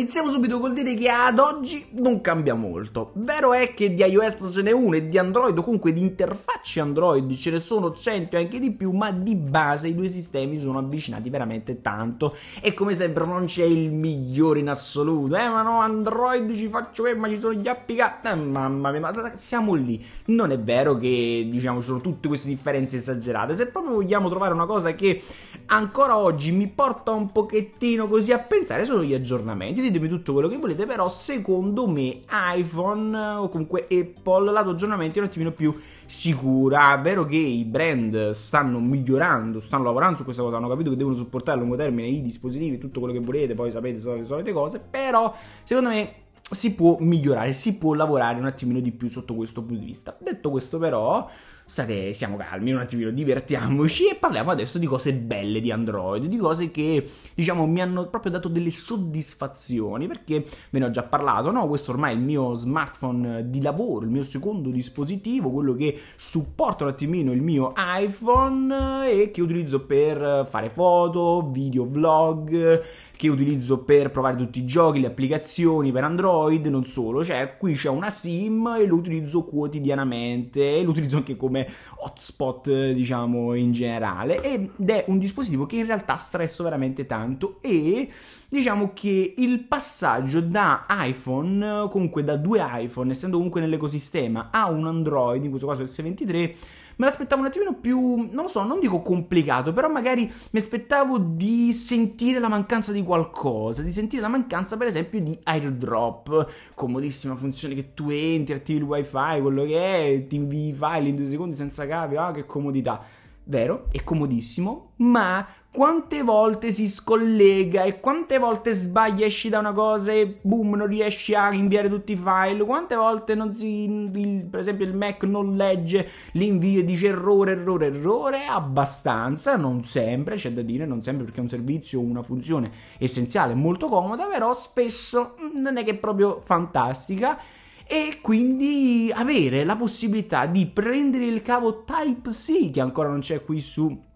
iniziamo subito col dire che ad oggi non cambia molto. Vero è che di iOS ce n'è uno e di Android, o comunque di interfacce Android ce ne sono 100 e anche di più, ma di base i due sistemi sono avvicinati veramente tanto. E come sempre non c'è il migliore in assoluto. Eh, ma no, Android ci faccio, eh, ma ci sono gli applicati. Eh, mamma mia, ma siamo lì. Non è vero che, diciamo, ci sono tutte queste differenze esagerate. Se proprio vogliamo trovare una cosa che ancora oggi mi porta un pochettino così a pensare, sono gli aggiornamenti ditemi tutto quello che volete, però secondo me iPhone o comunque Apple lato aggiornamenti è un attimino più sicura. È vero che i brand stanno migliorando, stanno lavorando su questa cosa, hanno capito che devono supportare a lungo termine i dispositivi, tutto quello che volete, poi sapete sono le solite cose, però secondo me si può migliorare, si può lavorare un attimino di più sotto questo punto di vista. Detto questo però state, siamo calmi, un attimino divertiamoci e parliamo adesso di cose belle di Android, di cose che diciamo mi hanno proprio dato delle soddisfazioni perché ve ne ho già parlato, no? Questo ormai è il mio smartphone di lavoro, il mio secondo dispositivo, quello che supporta un attimino il mio iPhone e che utilizzo per fare foto, video vlog, che utilizzo per provare tutti i giochi, le applicazioni per Android, non solo, cioè qui c'è una SIM e lo utilizzo quotidianamente e lo utilizzo anche come come hotspot, eh, diciamo, in generale. Ed è un dispositivo che in realtà stresso veramente tanto e diciamo che il passaggio da iPhone, eh, comunque da due iPhone, essendo comunque nell'ecosistema, a un Android, in questo caso S23, me l'aspettavo un attimino più, non lo so, non dico complicato, però magari mi aspettavo di sentire la mancanza di qualcosa, di sentire la mancanza per esempio di airdrop, comodissima funzione che tu entri, attivi il wifi, quello che è, ti invii i file in due secondi senza cavi, ah che comodità vero, è comodissimo, ma quante volte si scollega e quante volte sbagli, esci da una cosa e boom, non riesci a inviare tutti i file, quante volte non si, il, per esempio il Mac non legge l'invio e dice errore, errore, errore, abbastanza, non sempre, c'è da dire, non sempre perché è un servizio, una funzione essenziale, molto comoda, però spesso mm, non è che è proprio fantastica e quindi avere la possibilità di prendere il cavo Type-C che ancora non c'è qui su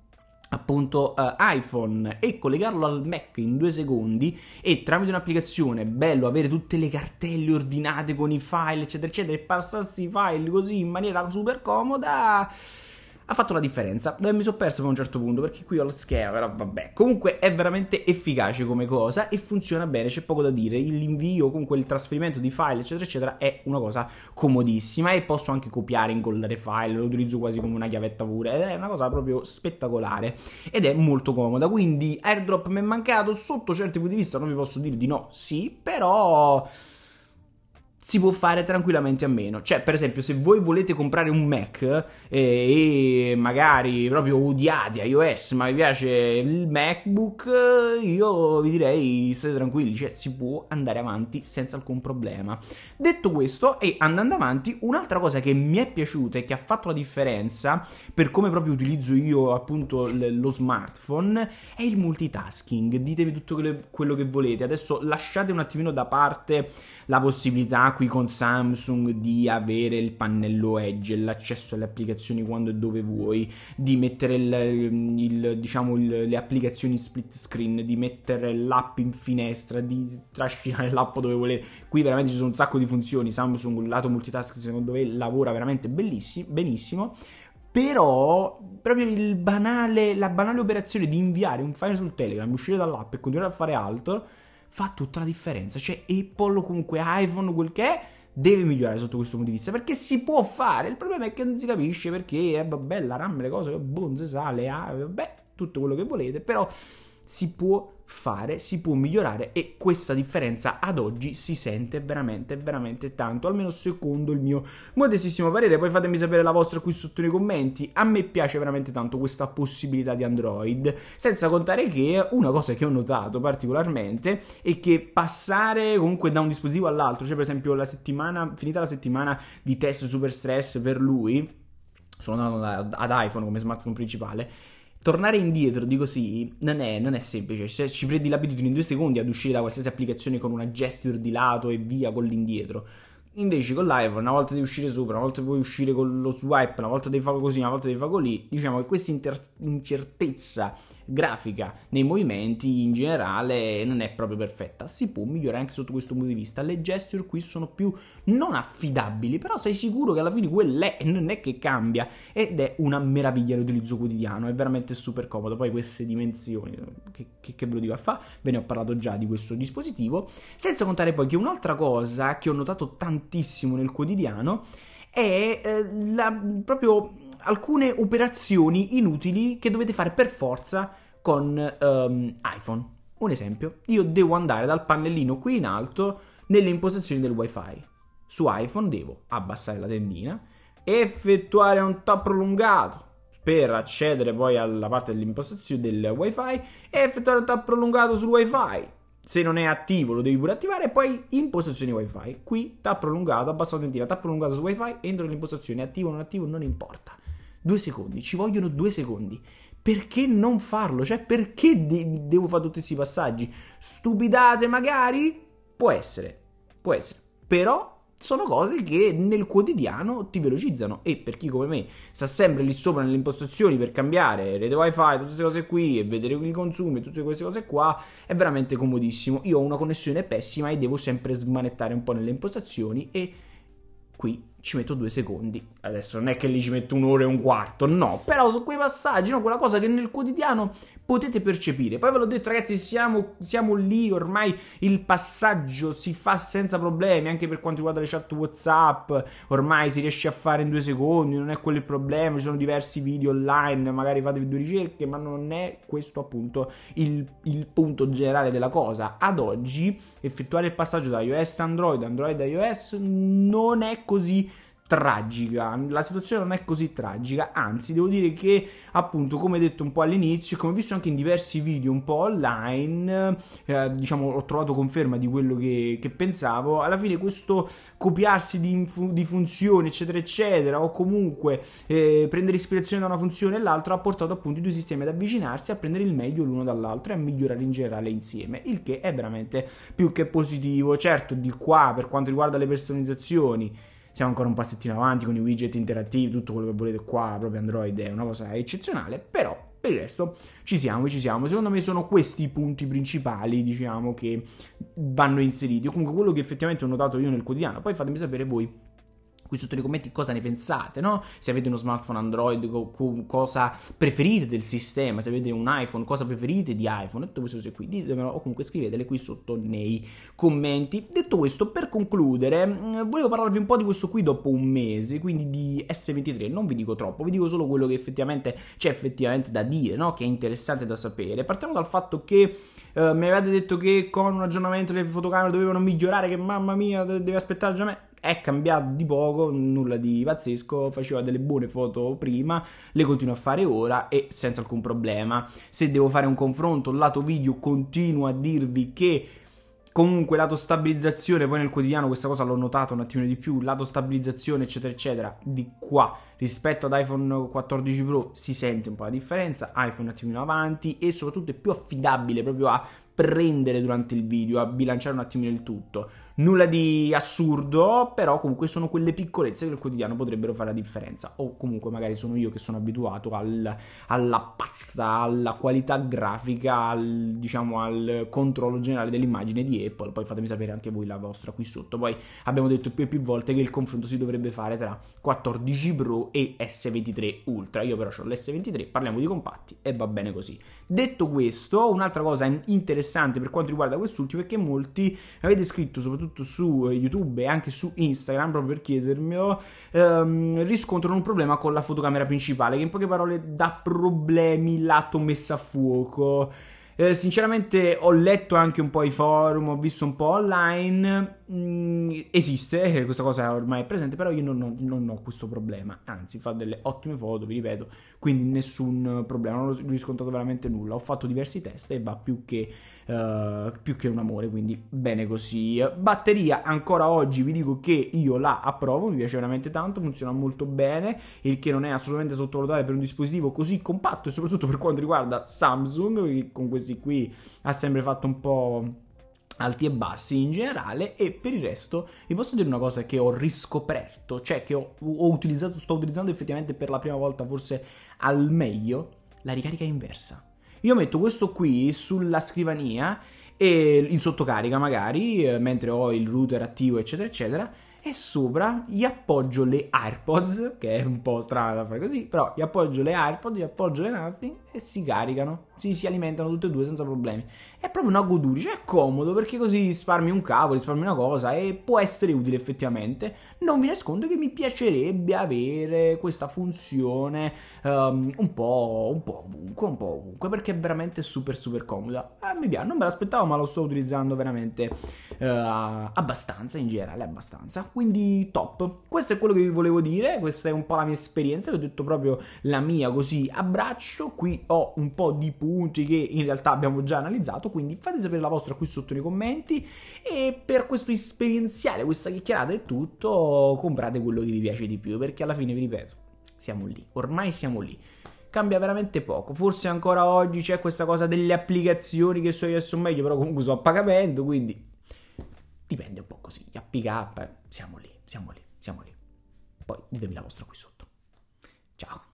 appunto uh, iPhone e collegarlo al Mac in due secondi e tramite un'applicazione bello avere tutte le cartelle ordinate con i file eccetera eccetera e passarsi i file così in maniera super comoda ha fatto la differenza. Dove mi sono perso a un certo punto perché qui ho lo schema, però vabbè. Comunque è veramente efficace come cosa e funziona bene, c'è poco da dire. L'invio, comunque il trasferimento di file, eccetera, eccetera, è una cosa comodissima e posso anche copiare, incollare file, lo utilizzo quasi come una chiavetta pure. Ed è una cosa proprio spettacolare ed è molto comoda. Quindi airdrop mi è mancato, sotto certi punti di vista non vi posso dire di no, sì, però si può fare tranquillamente a meno. Cioè, per esempio, se voi volete comprare un Mac eh, e magari proprio odiate iOS, ma vi piace il MacBook, io vi direi state tranquilli, cioè si può andare avanti senza alcun problema. Detto questo, e andando avanti, un'altra cosa che mi è piaciuta e che ha fatto la differenza per come proprio utilizzo io appunto l- lo smartphone è il multitasking. Ditemi tutto quello che volete. Adesso lasciate un attimino da parte la possibilità qui con Samsung di avere il pannello Edge, l'accesso alle applicazioni quando e dove vuoi, di mettere il, il, diciamo, il, le applicazioni split screen, di mettere l'app in finestra, di trascinare l'app dove volete. Qui veramente ci sono un sacco di funzioni. Samsung, il lato multitask, secondo me, lavora veramente benissimo però proprio banale, la banale operazione di inviare un file sul Telegram, uscire dall'app e continuare a fare altro fa tutta la differenza. Cioè Apple o comunque iPhone quel che è deve migliorare sotto questo punto di vista perché si può fare. Il problema è che non si capisce perché, eh, vabbè, la RAM, le cose, boh, non si le A, vabbè, tutto quello che volete, però si può fare, si può migliorare e questa differenza ad oggi si sente veramente, veramente tanto, almeno secondo il mio modestissimo parere. Poi fatemi sapere la vostra qui sotto nei commenti. A me piace veramente tanto questa possibilità di Android, senza contare che una cosa che ho notato particolarmente è che passare comunque da un dispositivo all'altro, cioè per esempio la settimana, finita la settimana di test super stress per lui, sono andato ad iPhone come smartphone principale tornare indietro, di così non è, non è semplice. Cioè, ci prendi l'abitudine in due secondi ad uscire da qualsiasi applicazione con una gesture di lato e via con l'indietro. Invece con l'iPhone, una volta devi uscire sopra, una volta puoi uscire con lo swipe, una volta devi fare così, una volta devi fare lì, diciamo che questa inter- incertezza grafica nei movimenti in generale non è proprio perfetta. Si può migliorare anche sotto questo punto di vista. Le gesture qui sono più non affidabili, però sei sicuro che alla fine quell'è non è che cambia ed è una meraviglia l'utilizzo quotidiano, è veramente super comodo. Poi queste dimensioni, che, che, che ve lo dico a fa, ve ne ho parlato già di questo dispositivo, senza contare poi che un'altra cosa che ho notato tanto tantissimo nel quotidiano è eh, la, proprio alcune operazioni inutili che dovete fare per forza con um, iPhone. Un esempio, io devo andare dal pannellino qui in alto nelle impostazioni del wifi. Su iPhone devo abbassare la tendina, effettuare un tap prolungato per accedere poi alla parte dell'impostazione del wifi e effettuare un tap prolungato sul wifi se non è attivo lo devi pure attivare e poi impostazioni wifi qui tap prolungato abbassato in tira tap prolungato su wifi entro nelle impostazioni attivo o non attivo non importa due secondi ci vogliono due secondi perché non farlo cioè perché de- devo fare tutti questi passaggi stupidate magari può essere può essere però sono cose che nel quotidiano ti velocizzano e per chi come me sta sempre lì sopra nelle impostazioni per cambiare rete wifi, tutte queste cose qui e vedere i consumi, tutte queste cose qua è veramente comodissimo. Io ho una connessione pessima e devo sempre smanettare un po' nelle impostazioni e qui ci metto due secondi. Adesso non è che lì ci metto un'ora e un quarto, no, però su quei passaggi, no, quella cosa che nel quotidiano potete percepire. Poi ve l'ho detto, ragazzi, siamo, siamo lì, ormai il passaggio si fa senza problemi, anche per quanto riguarda le chat WhatsApp, ormai si riesce a fare in due secondi, non è quello il problema, ci sono diversi video online, magari fatevi due ricerche, ma non è questo appunto il, il punto generale della cosa. Ad oggi effettuare il passaggio da iOS a Android, Android a iOS non è così tragica, la situazione non è così tragica, anzi devo dire che appunto come detto un po' all'inizio, come visto anche in diversi video un po' online, eh, diciamo ho trovato conferma di quello che, che pensavo, alla fine questo copiarsi di, infu- di funzioni eccetera eccetera o comunque eh, prendere ispirazione da una funzione e l'altra ha portato appunto i due sistemi ad avvicinarsi, a prendere il meglio l'uno dall'altro e a migliorare in generale insieme, il che è veramente più che positivo, certo di qua per quanto riguarda le personalizzazioni siamo ancora un passettino avanti con i widget interattivi, tutto quello che volete qua, proprio Android è una cosa eccezionale, però per il resto ci siamo, ci siamo. Secondo me sono questi i punti principali, diciamo, che vanno inseriti, o comunque quello che effettivamente ho notato io nel quotidiano. Poi fatemi sapere voi qui sotto nei commenti cosa ne pensate, no? Se avete uno smartphone Android, co- cosa preferite del sistema, se avete un iPhone, cosa preferite di iPhone, tutte queste cose qui, ditemelo o comunque scrivetele qui sotto nei commenti. Detto questo, per concludere, mm, volevo parlarvi un po' di questo qui dopo un mese, quindi di S23, non vi dico troppo, vi dico solo quello che effettivamente c'è effettivamente da dire, no? Che è interessante da sapere. Partiamo dal fatto che eh, mi avete detto che con un aggiornamento le fotocamere dovevano migliorare, che mamma mia, deve aspettare già me è cambiato di poco, nulla di pazzesco, faceva delle buone foto prima, le continuo a fare ora e senza alcun problema. Se devo fare un confronto lato video continuo a dirvi che comunque lato stabilizzazione, poi nel quotidiano questa cosa l'ho notata un attimo di più, lato stabilizzazione eccetera eccetera, di qua rispetto ad iPhone 14 Pro si sente un po' la differenza, iPhone un attimino avanti e soprattutto è più affidabile proprio a prendere durante il video, a bilanciare un attimino il tutto. Nulla di assurdo, però comunque sono quelle piccolezze che il quotidiano potrebbero fare la differenza. O comunque magari sono io che sono abituato al, alla pasta, alla qualità grafica, al, diciamo, al controllo generale dell'immagine di Apple. Poi fatemi sapere anche voi la vostra qui sotto. Poi abbiamo detto più e più volte che il confronto si dovrebbe fare tra 14 Pro e S23 Ultra. Io però ho l'S23, parliamo di compatti e va bene così. Detto questo, un'altra cosa interessante per quanto riguarda quest'ultimo è che molti avete scritto soprattutto soprattutto su eh, YouTube e anche su Instagram, proprio per chiedermelo, ehm, riscontrano un problema con la fotocamera principale, che in poche parole dà problemi lato messa a fuoco. Eh, sinceramente ho letto anche un po' i forum, ho visto un po' online Mm, esiste, eh, questa cosa ormai è presente, però io non ho, non ho, questo problema, anzi fa delle ottime foto, vi ripeto, quindi nessun problema, non ho riscontrato veramente nulla, ho fatto diversi test e va più che, uh, più che un amore, quindi bene così. Batteria, ancora oggi vi dico che io la approvo, mi piace veramente tanto, funziona molto bene, il che non è assolutamente sottovalutare per un dispositivo così compatto e soprattutto per quanto riguarda Samsung, che con questi qui ha sempre fatto un po' alti e bassi in generale e per il resto vi posso dire una cosa che ho riscoperto, cioè che ho, ho utilizzato, sto utilizzando effettivamente per la prima volta forse al meglio, la ricarica inversa. Io metto questo qui sulla scrivania e in sottocarica magari, eh, mentre ho il router attivo eccetera eccetera, e sopra gli appoggio le AirPods, che è un po' strano da fare così, però gli appoggio le AirPods, gli appoggio le Nothing e si caricano, si, si alimentano tutte e due senza problemi. È proprio una goduria, cioè è comodo perché così risparmi un cavo, risparmi una cosa e può essere utile effettivamente. Non vi nascondo che mi piacerebbe avere questa funzione um, un po', un po' ovunque ovunque, un po' ovunque, perché è veramente super super comoda. Eh, mi piace, non me l'aspettavo, ma lo sto utilizzando veramente eh, abbastanza, in generale abbastanza, quindi top. Questo è quello che vi volevo dire, questa è un po' la mia esperienza, vi ho detto proprio la mia così a braccio, qui ho un po' di punti che in realtà abbiamo già analizzato, quindi fate sapere la vostra qui sotto nei commenti e per questo esperienziale, questa chiacchierata e tutto, comprate quello che vi piace di più, perché alla fine vi ripeto, siamo lì, ormai siamo lì cambia veramente poco. Forse ancora oggi c'è questa cosa delle applicazioni che su iOS sono meglio, però comunque sono a pagamento, quindi dipende un po' così. Gli APK, eh, siamo lì, siamo lì, siamo lì. Poi ditemi la vostra qui sotto. Ciao.